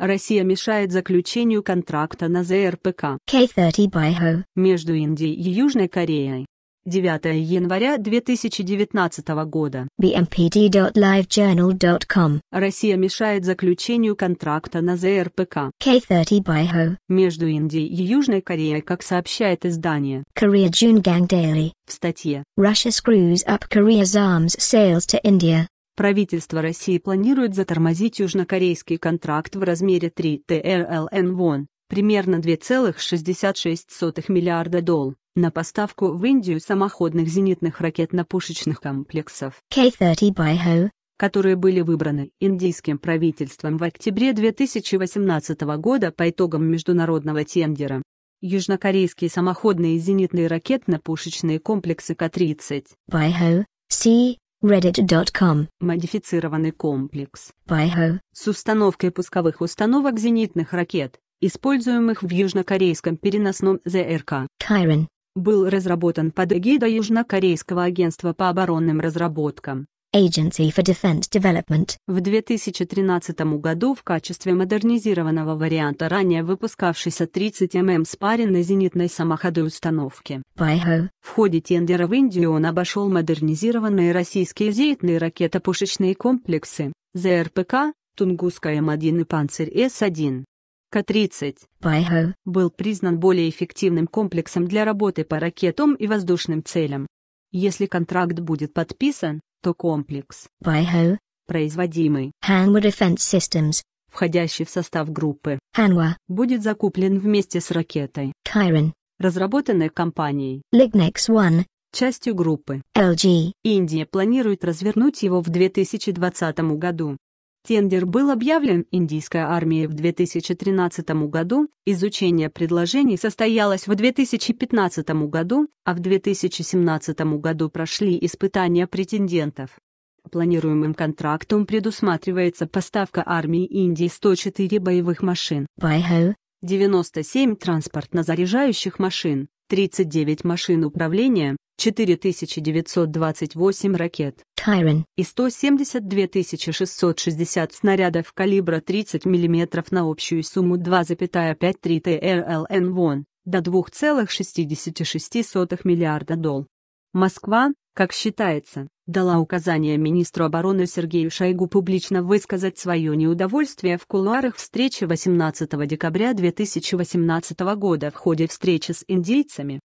Россия мешает заключению контракта на ЗРПК K30 между Индией и Южной Кореей. 9 января 2019 года. Россия мешает заключению контракта на ЗРПК K30 между Индией и Южной Кореей, как сообщает издание Korea Jungang Daily в статье Russia screws up Korea's arms sales to India Правительство России планирует затормозить южнокорейский контракт в размере 3 ТРЛН вон, примерно 2,66 миллиарда долл, на поставку в Индию самоходных зенитных ракетно-пушечных комплексов K-30 Байхо, которые были выбраны индийским правительством в октябре 2018 года по итогам международного тендера. Южнокорейские самоходные зенитные ракетно-пушечные комплексы К-30 Байхо C Reddit.com. Модифицированный комплекс. Байхо. С установкой пусковых установок зенитных ракет, используемых в южнокорейском переносном ЗРК. Кайрен. Был разработан под эгидой Южнокорейского агентства по оборонным разработкам. Agency for Defense Development. В 2013 году в качестве модернизированного варианта ранее выпускавшейся 30 мм спаренной зенитной самоходной установки. Байхо. В ходе тендера в Индию он обошел модернизированные российские зенитные ракетопушечные комплексы ЗРПК, Тунгуска М1 и Панцирь С1. К-30 Байхо. был признан более эффективным комплексом для работы по ракетам и воздушным целям. Если контракт будет подписан, то комплекс Baiho, производимый Hanwha Defense Systems, входящий в состав группы Hanwha, будет закуплен вместе с ракетой Kyron, разработанной компанией lignex One, частью группы LG. Индия планирует развернуть его в 2020 году. Тендер был объявлен индийской армией в 2013 году, изучение предложений состоялось в 2015 году, а в 2017 году прошли испытания претендентов. Планируемым контрактом предусматривается поставка армии Индии 104 боевых машин, 97 транспортно-заряжающих машин, 39 машин управления, 4928 ракет Tyrant и 172 660 снарядов калибра 30 мм на общую сумму 2,53 ТРЛН вон до 2,66 миллиарда долл. Москва, как считается, дала указание министру обороны Сергею Шойгу публично высказать свое неудовольствие в кулуарах встречи 18 декабря 2018 года в ходе встречи с индейцами,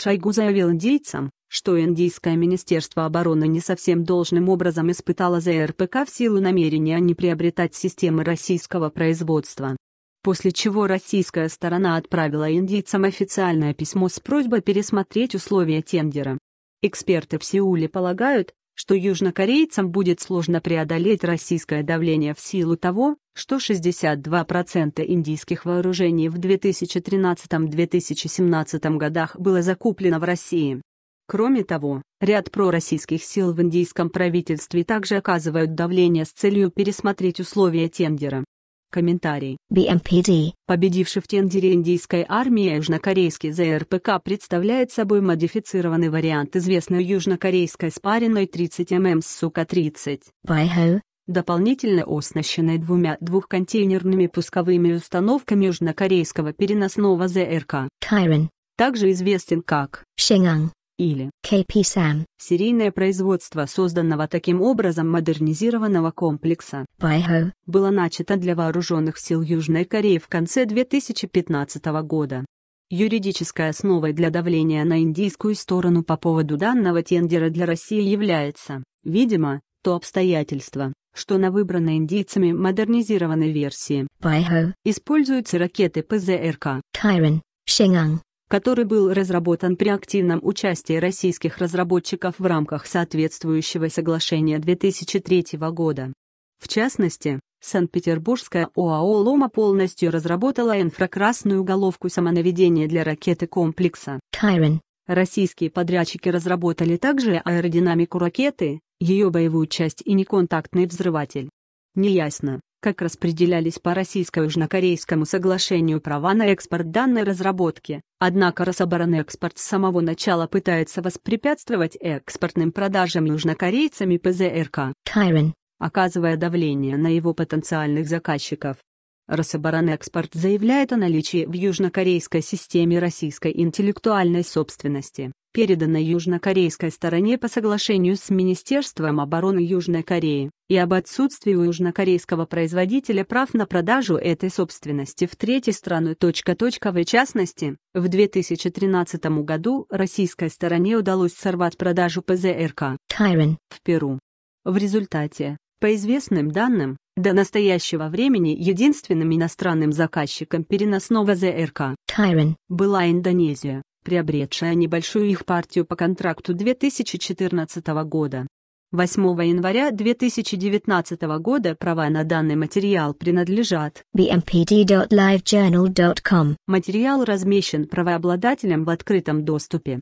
Шойгу заявил индийцам, что Индийское министерство обороны не совсем должным образом испытало ЗРПК в силу намерения не приобретать системы российского производства. После чего российская сторона отправила индийцам официальное письмо с просьбой пересмотреть условия тендера. Эксперты в Сеуле полагают, что южнокорейцам будет сложно преодолеть российское давление в силу того, что 62% индийских вооружений в 2013-2017 годах было закуплено в России. Кроме того, ряд пророссийских сил в индийском правительстве также оказывают давление с целью пересмотреть условия тендера, Комментарий. BMPD. Победивший в тендере индийской армии южнокорейский ЗРПК представляет собой модифицированный вариант известной южнокорейской спаренной 30 мм Сука-30. Байхо. Дополнительно оснащенной двумя двухконтейнерными пусковыми установками южнокорейского переносного ЗРК. Кайрен. Также известен как Шенганг или KPSAM, серийное производство созданного таким образом модернизированного комплекса BIHO, было начато для вооруженных сил Южной Кореи в конце 2015 года. Юридической основой для давления на индийскую сторону по поводу данного тендера для России является, видимо, то обстоятельство, что на выбранной индийцами модернизированной версии BIHO используются ракеты ПЗРК Кайрен, Шенганг который был разработан при активном участии российских разработчиков в рамках соответствующего соглашения 2003 года. В частности, Санкт-Петербургская ОАО «Лома» полностью разработала инфракрасную головку самонаведения для ракеты комплекса «Тайрон». Российские подрядчики разработали также аэродинамику ракеты, ее боевую часть и неконтактный взрыватель. Неясно, как распределялись по российско-южнокорейскому соглашению права на экспорт данной разработки, однако Рособоронэкспорт с самого начала пытается воспрепятствовать экспортным продажам южнокорейцами ПЗРК, Тайрен, оказывая давление на его потенциальных заказчиков. Рособоронэкспорт заявляет о наличии в южнокорейской системе российской интеллектуальной собственности, переданной южнокорейской стороне по соглашению с Министерством обороны Южной Кореи, и об отсутствии у южнокорейского производителя прав на продажу этой собственности в третью страну. В частности, в 2013 году российской стороне удалось сорвать продажу ПЗРК Tyrant. в Перу. В результате, по известным данным, до настоящего времени единственным иностранным заказчиком переносного ЗРК Tyrant. была Индонезия приобретшая небольшую их партию по контракту 2014 года. 8 января 2019 года права на данный материал принадлежат bmpd.livejournal.com. Материал размещен правообладателем в открытом доступе.